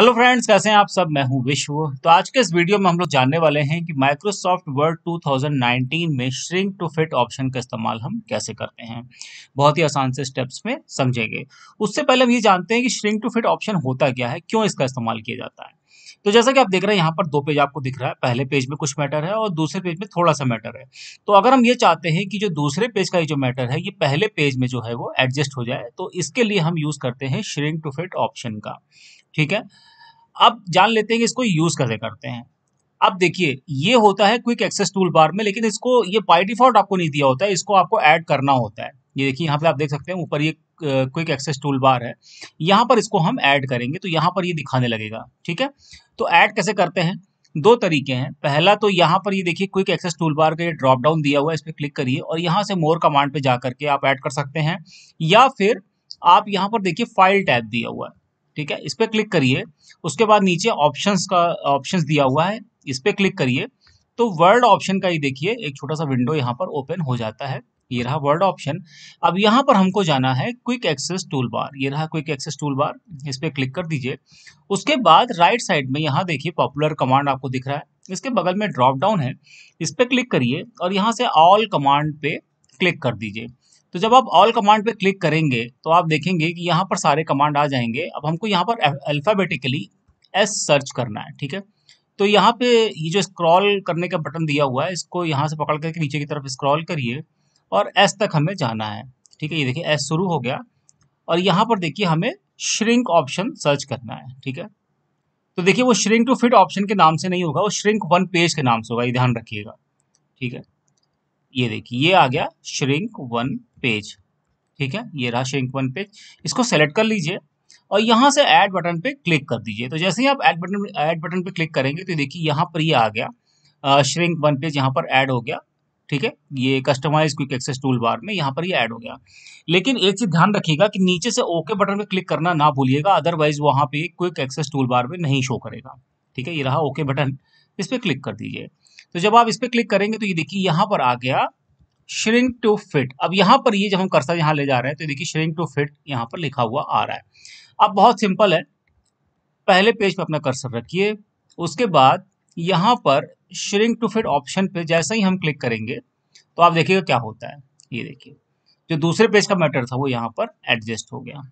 hello friends कैसे हैं आप सब मैं हूं विश्व तो आज के इस वीडियो में हम लोग जानने वाले हैं कि माइक्रोसॉफ्ट वर्ड 2019 में श्रिंक टू फिट ऑप्शन का इस्तेमाल हम कैसे करते हैं बहुत ही आसान से स्टेप्स में समझेंगे उससे पहले हम ये जानते हैं कि श्रिंक टू फिट ऑप्शन होता क्या है क्यों इसका इस्तेमाल किया जाता है तो जैसा कि आप देख रहे हैं यहाँ पर दो पेज आपको दिख रहा है पहले पेज में कुछ मैटर है और दूसरे पेज में थोड़ा सा मैटर है तो अगर हम ये चाहते हैं कि जो दूसरे पेज का ये जो मैटर है ये पहले पेज में जो है वो एडजस्ट हो जाए तो इसके लिए हम यूज़ करते हैं श्रिंक टू फिट ऑप्शन का ठीक है अब जान लेते हैं कि इसको यूज़ कैसे करते हैं अब देखिए ये होता है क्विक एक्सेस टूल बार में लेकिन इसको ये बाई डिफॉल्ट आपको नहीं दिया होता है इसको आपको ऐड करना होता है ये देखिए यहाँ पे आप देख सकते हैं ऊपर ये क्विक एक्सेस टूल बार है यहाँ पर इसको हम ऐड करेंगे तो यहाँ पर ये दिखाने लगेगा ठीक है तो ऐड कैसे करते हैं दो तरीके हैं पहला तो यहाँ पर ये देखिए क्विक एक्सेस टूल बार का ये ड्रॉप डाउन दिया हुआ है इस पर क्लिक करिए और यहाँ से मोर कमांड पर जा करके आप ऐड कर सकते हैं या फिर आप यहाँ पर देखिए फाइल टैब दिया हुआ है ठीक है इस पर क्लिक करिए उसके बाद नीचे ऑप्शंस का ऑप्शंस दिया हुआ है इस पर क्लिक करिए तो वर्ड ऑप्शन का ही देखिए एक छोटा सा विंडो यहाँ पर ओपन हो जाता है ये रहा वर्ड ऑप्शन अब यहाँ पर हमको जाना है क्विक एक्सेस टूल बार ये रहा क्विक एक्सेस टूल बार इस पर क्लिक कर दीजिए उसके बाद राइट साइड में यहाँ देखिए पॉपुलर कमांड आपको दिख रहा है इसके बगल में ड्रॉप डाउन है इस पर क्लिक करिए और यहाँ से ऑल कमांड पे क्लिक कर दीजिए तो जब आप ऑल कमांड पे क्लिक करेंगे तो आप देखेंगे कि यहाँ पर सारे कमांड आ जाएंगे अब हमको यहाँ पर अल्फ़ाबेटिकली एस सर्च करना है ठीक है तो यहाँ पे ये जो स्क्रॉल करने का बटन दिया हुआ है इसको यहाँ से पकड़ करके नीचे की तरफ स्क्रॉल करिए और एस तक हमें जाना है ठीक है ये देखिए एस शुरू हो गया और यहाँ पर देखिए हमें श्रिंक ऑप्शन सर्च करना है ठीक है तो देखिए वो श्रिंक टू फिट ऑप्शन के नाम से नहीं होगा वो श्रिंक वन पेज के नाम से होगा ये ध्यान रखिएगा ठीक है ये देखिए ये आ गया श्रिंक वन पेज ठीक है ये रहा श्रिंक वन पेज इसको सेलेक्ट कर लीजिए और यहाँ से ऐड बटन पे क्लिक कर दीजिए तो जैसे ही आप ऐड बटन ऐड बटन पे क्लिक करेंगे तो देखिए यहाँ पर ये यह आ गया श्रिंक वन पेज यहाँ पर ऐड हो गया ठीक है ये customize quick access toolbar में यहाँ पर ये यह ऐड हो गया लेकिन एक चीज़ ध्यान रखिएगा कि नीचे से ओके बटन पे क्लिक करना ना भूलिएगा अदरवाइज वहाँ पे क्विक एक्सेस टूल बार में नहीं शो करेगा ठीक है ये रहा ओके बटन इस पर क्लिक कर दीजिए तो जब आप इस पर क्लिक करेंगे तो ये देखिए यहाँ पर आ गया श्रिंक टू फिट अब यहाँ पर ये जब हम कर्सर यहाँ ले जा रहे हैं तो देखिए श्रिंक टू फिट यहाँ पर लिखा हुआ आ रहा है अब बहुत सिंपल है पहले पेज पर पे अपना कर्सर रखिए उसके बाद यहाँ पर श्रिंक टू फिट ऑप्शन पे जैसा ही हम क्लिक करेंगे तो आप देखिएगा क्या होता है ये देखिए जो दूसरे पेज का मैटर था वो यहाँ पर एडजस्ट हो गया